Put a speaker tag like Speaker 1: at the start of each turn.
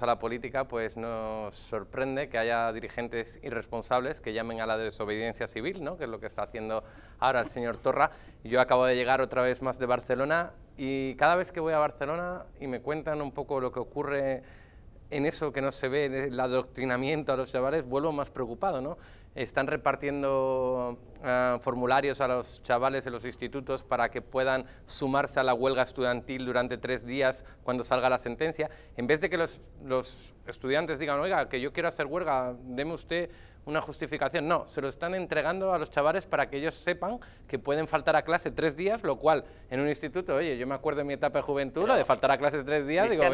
Speaker 1: a la política, pues nos sorprende que haya dirigentes irresponsables que llamen a la desobediencia civil, ¿no? que es lo que está haciendo ahora el señor Torra. Yo acabo de llegar otra vez más de Barcelona y cada vez que voy a Barcelona y me cuentan un poco lo que ocurre en eso que no se ve, el adoctrinamiento a los chavales, vuelvo más preocupado, ¿no? Están repartiendo ah, formularios a los chavales de los institutos para que puedan sumarse a la huelga estudiantil durante tres días cuando salga la sentencia, en vez de que los, estudiantes digan, oiga, que yo quiero hacer huelga, deme usted una justificación. No, se lo están entregando a los chavales para que ellos sepan que pueden faltar a clase tres días, lo cual en un instituto, oye, yo me acuerdo en mi etapa de juventud, de faltar a clases tres días, digo,